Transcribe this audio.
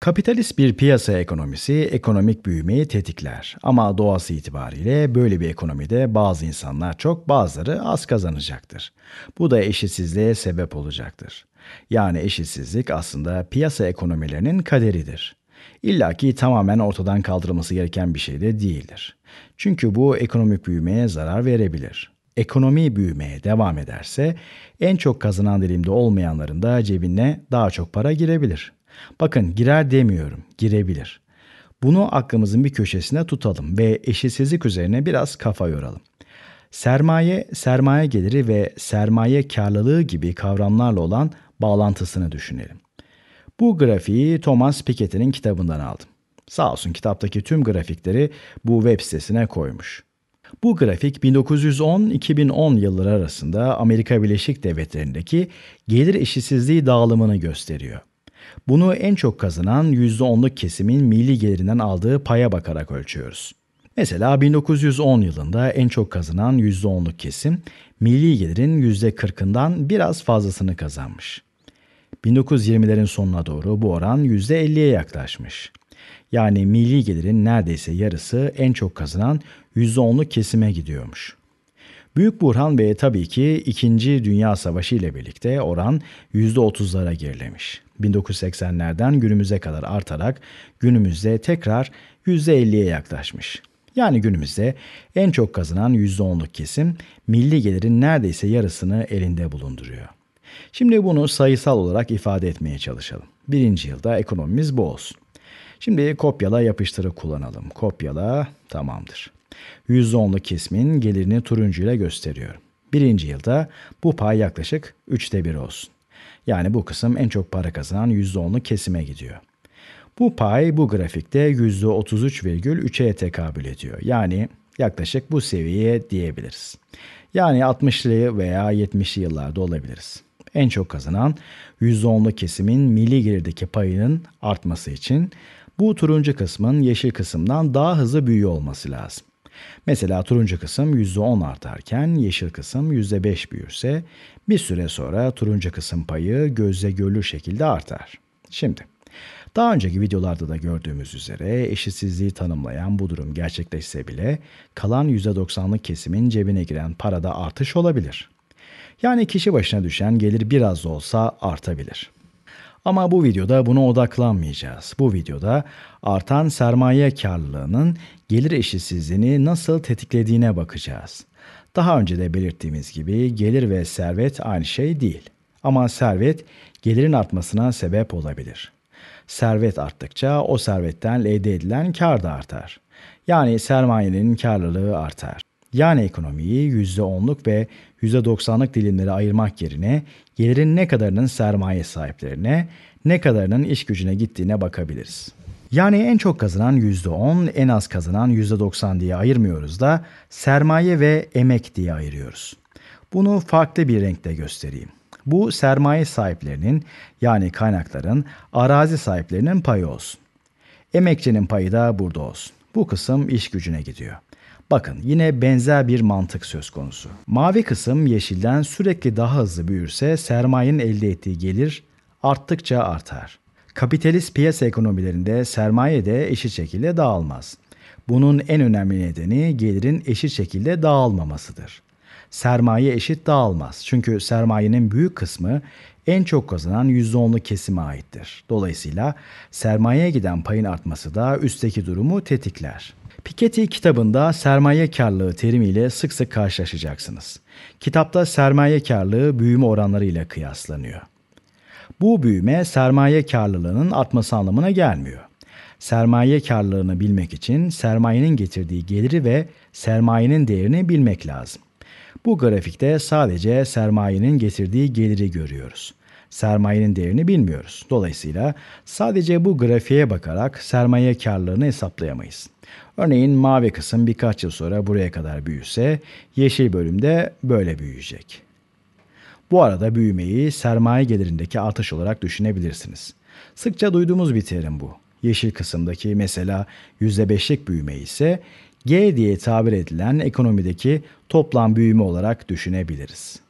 Kapitalist bir piyasa ekonomisi ekonomik büyümeyi tetikler ama doğası itibariyle böyle bir ekonomide bazı insanlar çok bazıları az kazanacaktır. Bu da eşitsizliğe sebep olacaktır. Yani eşitsizlik aslında piyasa ekonomilerinin kaderidir. İlla ki tamamen ortadan kaldırılması gereken bir şey de değildir. Çünkü bu ekonomik büyümeye zarar verebilir ekonomi büyümeye devam ederse en çok kazanan dilimde olmayanların da cebine daha çok para girebilir. Bakın girer demiyorum, girebilir. Bunu aklımızın bir köşesine tutalım ve eşitsizlik üzerine biraz kafa yoralım. Sermaye, sermaye geliri ve sermaye karlılığı gibi kavramlarla olan bağlantısını düşünelim. Bu grafiği Thomas Piketty'nin kitabından aldım. Sağ olsun kitaptaki tüm grafikleri bu web sitesine koymuş. Bu grafik 1910-2010 yılları arasında Amerika Birleşik Devletleri'ndeki gelir eşitsizliği dağılımını gösteriyor. Bunu en çok kazanan %10'luk kesimin milli gelirinden aldığı paya bakarak ölçüyoruz. Mesela 1910 yılında en çok kazanan %10'luk kesim milli gelirin %40'ından biraz fazlasını kazanmış. 1920'lerin sonuna doğru bu oran %50'ye yaklaşmış. Yani milli gelirin neredeyse yarısı en çok kazanan %10'luk kesime gidiyormuş. Büyük Burhan ve tabii ki 2. Dünya Savaşı ile birlikte oran %30'lara gerilemiş. 1980'lerden günümüze kadar artarak günümüzde tekrar %50'ye yaklaşmış. Yani günümüzde en çok kazanan %10'luk kesim milli gelirin neredeyse yarısını elinde bulunduruyor. Şimdi bunu sayısal olarak ifade etmeye çalışalım. Birinci yılda ekonomimiz bu olsun. Şimdi kopyala yapıştırı kullanalım. Kopyala tamamdır. %10'luk kesimin gelirini turuncu ile gösteriyorum. Birinci yılda bu pay yaklaşık 3'te 1 olsun. Yani bu kısım en çok para kazanan %10'luk kesime gidiyor. Bu pay bu grafikte %33,3'e tekabül ediyor. Yani yaklaşık bu seviyeye diyebiliriz. Yani 60'lı veya 70'li yıllarda olabiliriz. En çok kazanan %10'lu kesimin milli gelirdeki payının artması için bu turuncu kısmın yeşil kısımdan daha hızlı büyüyor olması lazım. Mesela turuncu kısım %10 artarken yeşil kısım %5 büyürse bir süre sonra turuncu kısım payı gözle görülür şekilde artar. Şimdi daha önceki videolarda da gördüğümüz üzere eşitsizliği tanımlayan bu durum gerçekleşse bile kalan %90'lık kesimin cebine giren parada artış olabilir. Yani kişi başına düşen gelir biraz da olsa artabilir. Ama bu videoda buna odaklanmayacağız. Bu videoda artan sermaye karlılığının gelir eşitsizliğini nasıl tetiklediğine bakacağız. Daha önce de belirttiğimiz gibi gelir ve servet aynı şey değil. Ama servet gelirin artmasına sebep olabilir. Servet arttıkça o servetten elde edilen kar da artar. Yani sermayenin karlılığı artar. Yani ekonomiyi %10'luk ve %90'lık dilimlere ayırmak yerine gelirin ne kadarının sermaye sahiplerine, ne kadarının iş gücüne gittiğine bakabiliriz. Yani en çok kazanan %10, en az kazanan %90 diye ayırmıyoruz da sermaye ve emek diye ayırıyoruz. Bunu farklı bir renkte göstereyim. Bu sermaye sahiplerinin yani kaynakların arazi sahiplerinin payı olsun. Emekçinin payı da burada olsun. Bu kısım iş gücüne gidiyor. Bakın yine benzer bir mantık söz konusu. Mavi kısım yeşilden sürekli daha hızlı büyürse sermayenin elde ettiği gelir arttıkça artar. Kapitalist piyasa ekonomilerinde sermaye de eşit şekilde dağılmaz. Bunun en önemli nedeni gelirin eşit şekilde dağılmamasıdır. Sermaye eşit dağılmaz çünkü sermayenin büyük kısmı en çok kazanan %10'lu kesime aittir. Dolayısıyla sermayeye giden payın artması da üstteki durumu tetikler. Piketty kitabında sermaye karlılığı terimiyle sık sık karşılaşacaksınız. Kitapta sermaye karlılığı büyüme oranlarıyla kıyaslanıyor. Bu büyüme sermaye karlılığının artması anlamına gelmiyor. Sermaye karlılığını bilmek için sermayenin getirdiği geliri ve sermayenin değerini bilmek lazım. Bu grafikte sadece sermayenin getirdiği geliri görüyoruz sermayenin değerini bilmiyoruz. Dolayısıyla sadece bu grafiğe bakarak sermaye karlarını hesaplayamayız. Örneğin mavi kısım birkaç yıl sonra buraya kadar büyüse yeşil bölümde böyle büyüyecek. Bu arada büyümeyi sermaye gelirindeki artış olarak düşünebilirsiniz. Sıkça duyduğumuz bir terim bu. Yeşil kısımdaki mesela %5'lik büyüme ise G diye tabir edilen ekonomideki toplam büyüme olarak düşünebiliriz.